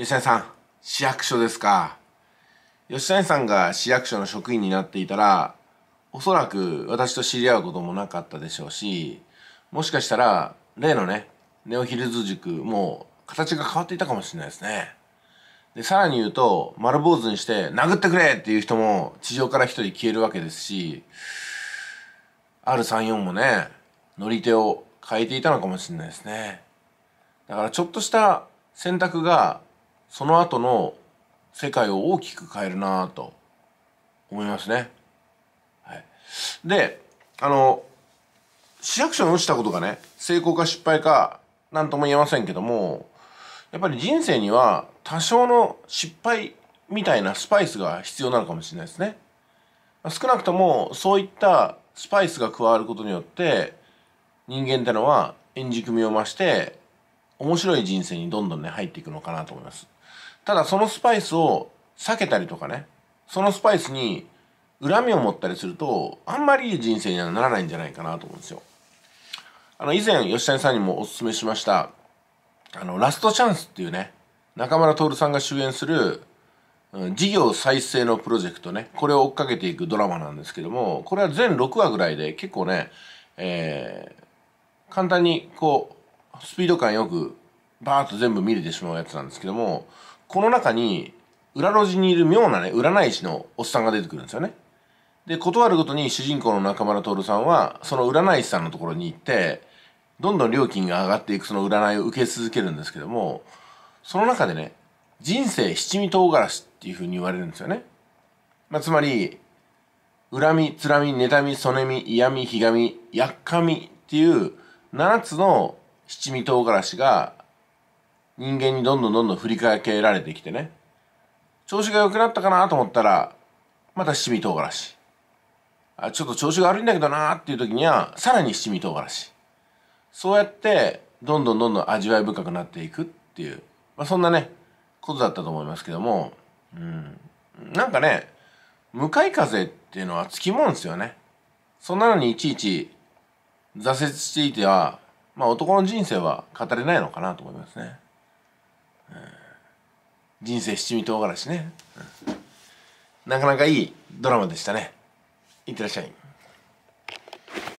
吉谷さん、市役所ですか。吉谷さんが市役所の職員になっていたら、おそらく私と知り合うこともなかったでしょうし、もしかしたら、例のね、ネオヒルズ塾も形が変わっていたかもしれないですね。で、さらに言うと、丸坊主にして殴ってくれっていう人も地上から一人消えるわけですし、R34 もね、乗り手を変えていたのかもしれないですね。だからちょっとした選択がその後の世界を大きく変えるなと思いますね。はい、であの市役所に落ちたことがね成功か失敗か何とも言えませんけどもやっぱり人生には多少の失敗みたいなスパイスが必要なのかもしれないですね。少なくともそういったスパイスが加わることによって人間ってのは演じ組みを増して面白い人生にどんどんね入っていくのかなと思いますただそのスパイスを避けたりとかねそのスパイスに恨みを持ったりするとあんまりいい人生にはならないんじゃないかなと思うんですよあの以前吉谷さんにもお勧めしましたあのラストチャンスっていうね中村徹さんが主演する事業再生のプロジェクトねこれを追っかけていくドラマなんですけどもこれは全6話ぐらいで結構ね、えー、簡単にこうスピード感よくバーッと全部見れてしまうやつなんですけどもこの中に裏路地にいる妙なね占い師のおっさんが出てくるんですよねで断るごとに主人公の中村徹さんはその占い師さんのところに行ってどんどん料金が上がっていくその占いを受け続けるんですけどもその中でね人生七味唐辛子っていうふうに言われるんですよね、まあ、つまり恨みつらみ妬みそねみ嫌みひがみやっかみっていう7つの七味唐辛子が人間にどんどんどんどん振りかけられてきてね調子が良くなったかなと思ったらまた七味唐辛子あちょっと調子が悪いんだけどなっていう時にはさらに七味唐辛子そうやってどんどんどんどん味わい深くなっていくっていう、まあ、そんなねことだったと思いますけども、うん、なんかね向かい風っていうのはつきもんですよねそんなのにいちいち挫折していてはまあ、男の人生は語れないのかなと思いますね。うん、人生七味唐辛子ね、うん、なかなかいいドラマでしたね。いってらっしゃい。